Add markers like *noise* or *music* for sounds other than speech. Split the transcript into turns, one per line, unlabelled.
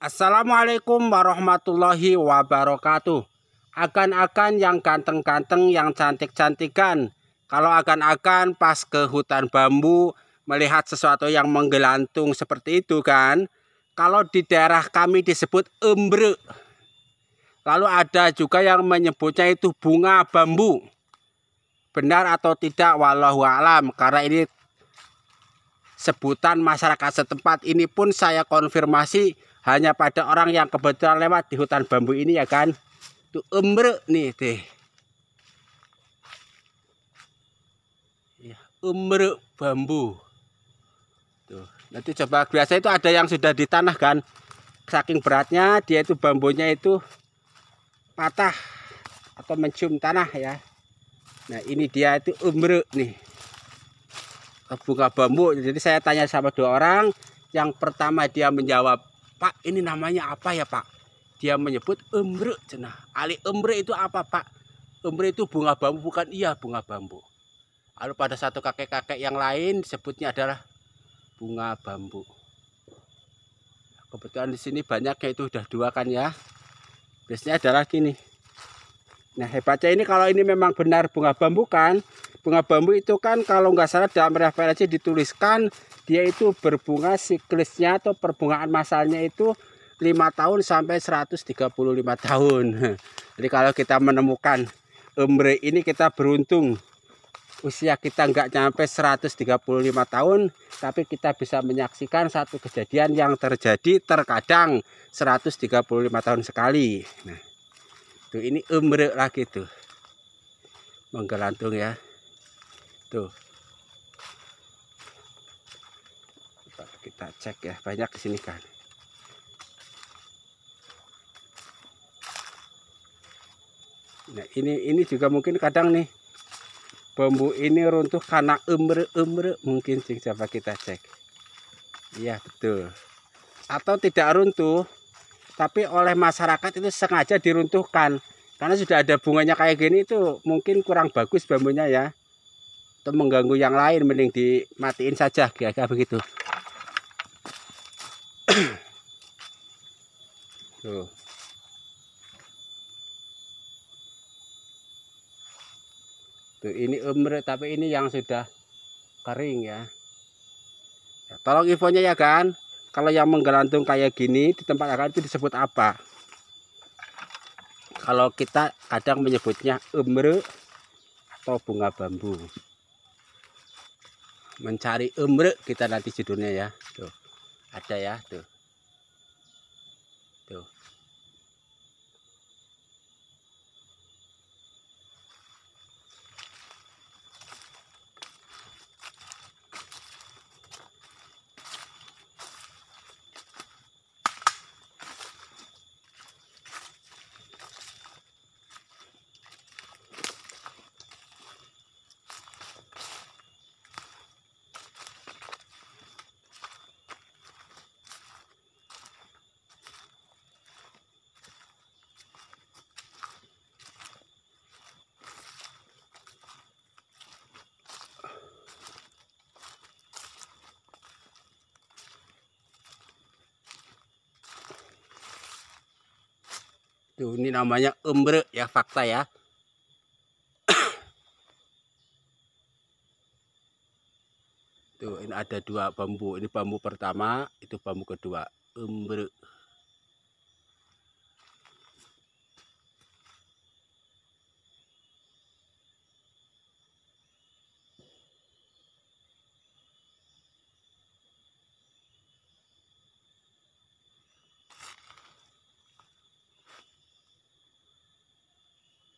Assalamualaikum warahmatullahi wabarakatuh. Akan-akan yang ganteng-ganteng, yang cantik-cantikan. Kalau akan-akan pas ke hutan bambu melihat sesuatu yang menggelantung seperti itu kan. Kalau di daerah kami disebut embre. Lalu ada juga yang menyebutnya itu bunga bambu. Benar atau tidak walau alam karena ini sebutan masyarakat setempat ini pun saya konfirmasi hanya pada orang yang kebetulan lewat di hutan bambu ini ya kan itu umre nih teh umre ya, bambu tuh nanti coba biasa itu ada yang sudah di tanah kan saking beratnya dia itu bambunya itu patah atau mencium tanah ya nah ini dia itu umre nih bunga bambu jadi saya tanya sama dua orang yang pertama dia menjawab Pak ini namanya apa ya Pak? Dia menyebut emre jenah. Ali emre itu apa Pak? Emre itu bunga bambu bukan? Iya bunga bambu. Lalu pada satu kakek-kakek yang lain sebutnya adalah bunga bambu. Kebetulan di sini banyaknya itu udah dua kan ya. Biasanya adalah gini. Nah hebatnya ini kalau ini memang benar bunga bambu kan, bunga bambu itu kan kalau nggak salah dalam referensi dituliskan dia itu berbunga siklusnya atau perbungaan masalnya itu 5 tahun sampai 135 tahun. *laughs* Jadi kalau kita menemukan umbre ini kita beruntung usia kita nggak sampai 135 tahun tapi kita bisa menyaksikan satu kejadian yang terjadi terkadang 135 tahun sekali nah, tuh ini umbre lagi tuh menggelantung ya tuh kita, cek ya banyak di sini kan nah ini ini juga mungkin kadang nih bambu ini runtuh karena umre umre mungkin sih coba kita cek iya betul atau tidak runtuh tapi oleh masyarakat itu sengaja diruntuhkan karena sudah ada bunganya kayak gini itu mungkin kurang bagus bambunya ya atau mengganggu yang lain mending dimatiin saja kira-kira begitu *clears throat* tuh tuh ini umur tapi ini yang sudah kering ya, ya tolong infonya ya kan kalau yang menggelantung kayak gini di tempat akan itu disebut apa kalau kita kadang menyebutnya umre atau bunga bambu mencari umrek kita nanti judulnya ya tuh ada ya tuh Tuh, ini namanya embre ya fakta ya. Tuh, ini ada dua bambu. Ini bambu pertama, itu bambu kedua. Embre.